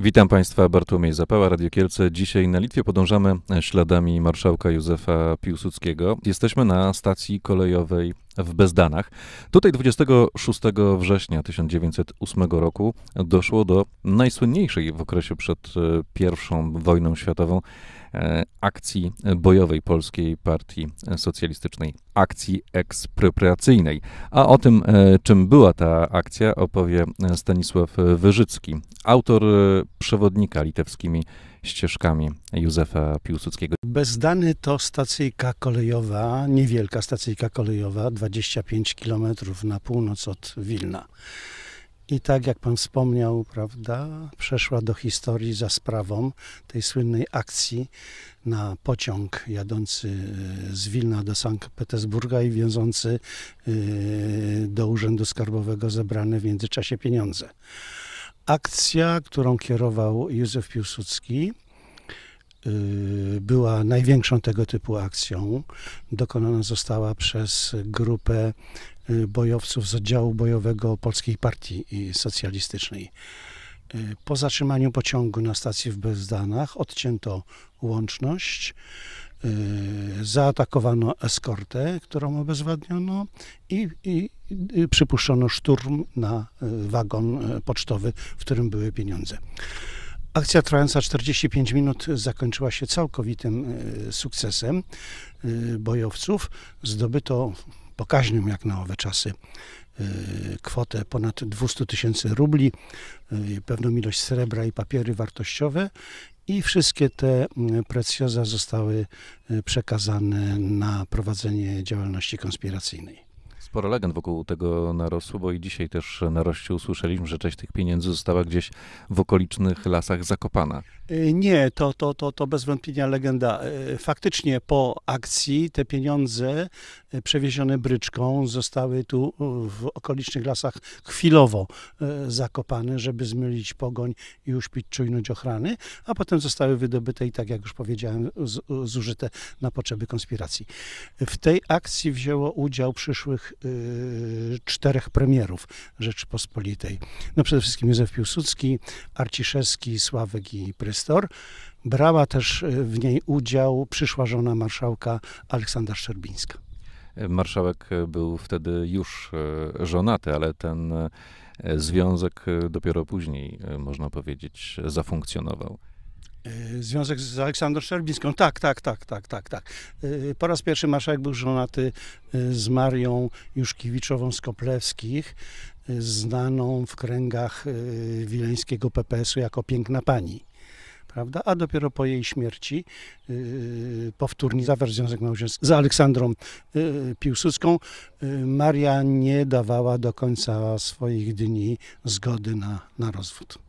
Witam Państwa, Bartłomiej Zapała, Radio Kielce. Dzisiaj na Litwie podążamy śladami marszałka Józefa Piłsudskiego. Jesteśmy na stacji kolejowej w Bezdanach. Tutaj 26 września 1908 roku doszło do najsłynniejszej w okresie przed e, I wojną światową e, akcji bojowej Polskiej Partii Socjalistycznej, akcji ekspropriacyjnej. A o tym, e, czym była ta akcja, opowie Stanisław Wyżycki, autor przewodnika litewskimi ścieżkami Józefa Piłsudskiego. Bezdany to stacyjka kolejowa, niewielka stacyjka kolejowa, 25 km na północ od Wilna. I tak jak pan wspomniał, prawda, przeszła do historii za sprawą tej słynnej akcji na pociąg jadący e, z Wilna do Sankt Petersburga i wiązący e, do Urzędu Skarbowego zebrane w międzyczasie pieniądze. Akcja, którą kierował Józef Piłsudski, Y, była największą tego typu akcją. Dokonana została przez grupę y, bojowców z oddziału bojowego Polskiej Partii Socjalistycznej. Y, po zatrzymaniu pociągu na stacji w Bezdanach odcięto łączność, zaatakowano eskortę, którą obezwładniono i, i, i przypuszczono szturm na wagon pocztowy, w którym były pieniądze. Akcja trwająca 45 minut zakończyła się całkowitym e, sukcesem e, bojowców. Zdobyto pokaźną jak na owe czasy e, kwotę ponad 200 tysięcy rubli, pewną ilość srebra i papiery wartościowe i wszystkie te precjoza zostały przekazane na prowadzenie działalności konspiracyjnej. Sporo legend wokół tego narosło, bo i dzisiaj też roście usłyszeliśmy, że część tych pieniędzy została gdzieś w okolicznych lasach zakopana. E, nie, to, to, to, to bez wątpienia legenda. E, faktycznie po akcji te pieniądze E, przewiezione bryczką, zostały tu e, w okolicznych lasach chwilowo e, zakopane, żeby zmylić pogoń i uśpić czujność ochrany, a potem zostały wydobyte i tak jak już powiedziałem, zużyte na potrzeby konspiracji. W tej akcji wzięło udział przyszłych czterech premierów Rzeczypospolitej. No przede wszystkim Józef Piłsudski, Arciszewski, Sławek i Prystor. Brała też w niej udział przyszła żona marszałka Aleksandra Szczerbińska. Marszałek był wtedy już e, żonaty, ale ten e, związek e, dopiero później, można powiedzieć, zafunkcjonował. Związek z Aleksandrą Szczerbińską, tak, tak, tak, tak, tak, tak. Po raz pierwszy marszałek był żonaty z Marią Juszkiewiczową z Koplewskich, znaną w kręgach wileńskiego PPS-u jako piękna pani prawda? A dopiero po jej śmierci yy, powtórnie zawarł związek małżeński z Aleksandrą yy, Piłsudską. Yy, Maria nie dawała do końca swoich dni zgody na, na rozwód.